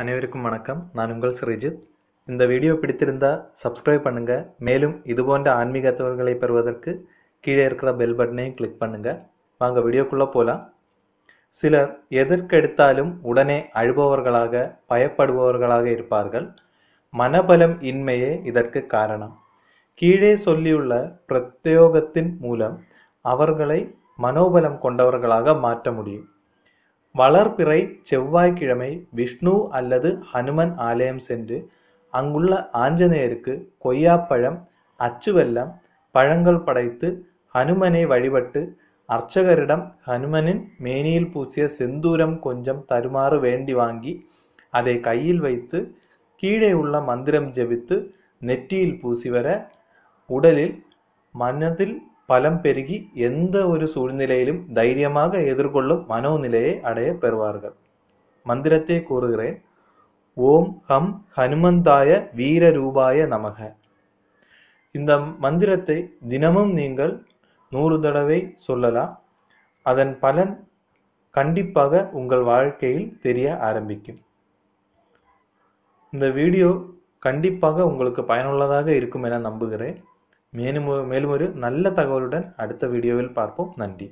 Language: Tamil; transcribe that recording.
அனைவருக்கும் வணக்கம் நான் உங்கள் ஸ்ரீஜித் இந்த வீடியோ பிடித்திருந்தால் சப்ஸ்கிரைப் பண்ணுங்கள் மேலும் இது போன்ற ஆன்மீக தகவல்களை பெறுவதற்கு கீழே இருக்கிற பெல் பட்டனையும் கிளிக் பண்ணுங்கள் வாங்க வீடியோக்குள்ளே போகலாம் சிலர் எதற்கெடுத்தாலும் உடனே அழுபவர்களாக பயப்படுபவர்களாக இருப்பார்கள் மனபலம் இன்மையே இதற்கு காரணம் கீழே சொல்லியுள்ள பிரத்யோகத்தின் மூலம் அவர்களை மனோபலம் கொண்டவர்களாக மாற்ற முடியும் വളർപ്പിറൈ ചെവ്വായ്ക്കിഴമൈ വിഷ്ണു അല്ലது ഹനുമൻ ആലയം സെൻറ്റ് അങ്ങുള്ള ആഞ്ജനേയർക്ക് കൊയ്യാപ്പഴം അച്ചുവെല്ലാം പഴങ്ങൾ പടയത്ത് ഹനുമനെ വഴിപെട്ട് അർച്ചകരിടം ഹനുമനിൻ മേനിയിൽ പൂച്ചിയ സിന്ദൂരം കൊഞ്ചം തരുമാറു വേണ്ടി വാങ്ങി അതേ കയ്യിൽ വയ്ത്ത് കീഴെയുള്ള മന്ദിരം ജപിത്ത് നെറ്റിയിൽ പൂശി വരെ ഉടലിൽ മനതിൽ பலம் பெருகி எந்த ஒரு சூழ்நிலையிலும் தைரியமாக எதிர்கொள்ளும் மனோநிலையை அடைய பெறுவார்கள் மந்திரத்தை கூறுகிறேன் ஓம் ஹம் ஹனுமந்தாய வீர ரூபாய நமக இந்த மந்திரத்தை தினமும் நீங்கள் நூறு தடவை சொல்லலாம் அதன் பலன் கண்டிப்பாக உங்கள் வாழ்க்கையில் தெரிய ஆரம்பிக்கும் இந்த வீடியோ கண்டிப்பாக உங்களுக்கு பயனுள்ளதாக இருக்கும் என நம்புகிறேன் മേലും മേലും നല്ല തകവലുടൻ അടുത്ത വീഡിയോയിൽ പാർപ്പും നന്ദി